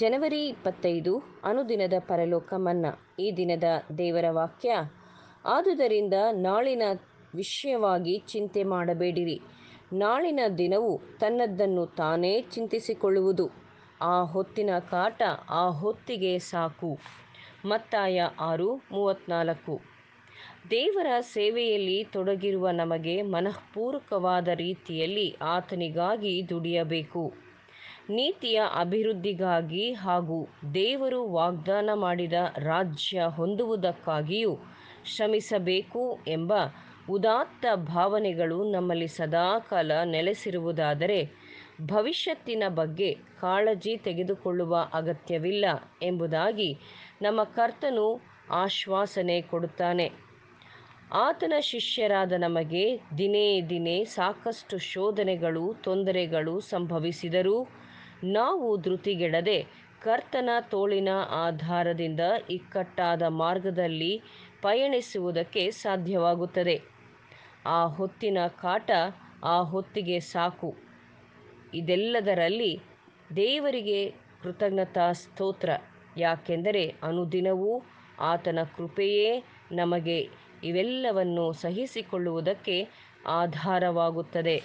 ಜನವರಿ ಇಪ್ಪತ್ತೈದು ಅನುದಿನದ ಪರಲೋಕ ಮನ್ನಾ ಈ ದಿನದ ದೇವರ ವಾಕ್ಯ ಆದುದರಿಂದ ನಾಳಿನ ವಿಷಯವಾಗಿ ಚಿಂತೆ ಮಾಡಬೇಡಿರಿ ನಾಳಿನ ದಿನವು ತನ್ನದ್ದನ್ನು ತಾನೇ ಚಿಂತಿಸಿಕೊಳ್ಳುವುದು ಆ ಹೊತ್ತಿನ ಕಾಟ ಆ ಹೊತ್ತಿಗೆ ಸಾಕು ಮತ್ತಾಯ ಆರು ಮೂವತ್ನಾಲ್ಕು ದೇವರ ಸೇವೆಯಲ್ಲಿ ತೊಡಗಿರುವ ನಮಗೆ ಮನಃಪೂರ್ವಕವಾದ ರೀತಿಯಲ್ಲಿ ಆತನಿಗಾಗಿ ದುಡಿಯಬೇಕು ನೀತಿಯ ಅಭಿವೃದ್ಧಿಗಾಗಿ ಹಾಗೂ ದೇವರು ವಾಗ್ದಾನ ಮಾಡಿದ ರಾಜ್ಯ ಹೊಂದುವುದಕ್ಕಾಗಿಯೂ ಶ್ರಮಿಸಬೇಕು ಎಂಬ ಉದಾತ್ತ ಭಾವನೆಗಳು ನಮ್ಮಲ್ಲಿ ಸದಾಕಾಲ ನೆಲೆಸಿರುವುದಾದರೆ ಭವಿಷ್ಯತ್ತಿನ ಬಗ್ಗೆ ಕಾಳಜಿ ತೆಗೆದುಕೊಳ್ಳುವ ಅಗತ್ಯವಿಲ್ಲ ಎಂಬುದಾಗಿ ನಮ್ಮ ಕರ್ತನು ಆಶ್ವಾಸನೆ ಕೊಡುತ್ತಾನೆ ಆತನ ಶಿಷ್ಯರಾದ ನಮಗೆ ದಿನೇ ದಿನೇ ಸಾಕಷ್ಟು ಶೋಧನೆಗಳು ತೊಂದರೆಗಳು ಸಂಭವಿಸಿದರೂ ನಾವು ಧೃತಿಗೆಡದೆ ಕರ್ತನ ತೋಳಿನ ಆಧಾರದಿಂದ ಇಕ್ಕಟ್ಟಾದ ಮಾರ್ಗದಲ್ಲಿ ಪಯಣಿಸುವುದಕ್ಕೆ ಸಾಧ್ಯವಾಗುತ್ತದೆ ಆ ಹೊತ್ತಿನ ಕಾಟ ಆ ಹೊತ್ತಿಗೆ ಸಾಕು ಇದೆಲ್ಲದರಲ್ಲಿ ದೇವರಿಗೆ ಕೃತಜ್ಞತಾ ಸ್ತೋತ್ರ ಯಾಕೆಂದರೆ ಅನುದಿನವೂ ಆತನ ಕೃಪೆಯೇ ನಮಗೆ ಇವೆಲ್ಲವನ್ನು ಸಹಿಸಿಕೊಳ್ಳುವುದಕ್ಕೆ ಆಧಾರವಾಗುತ್ತದೆ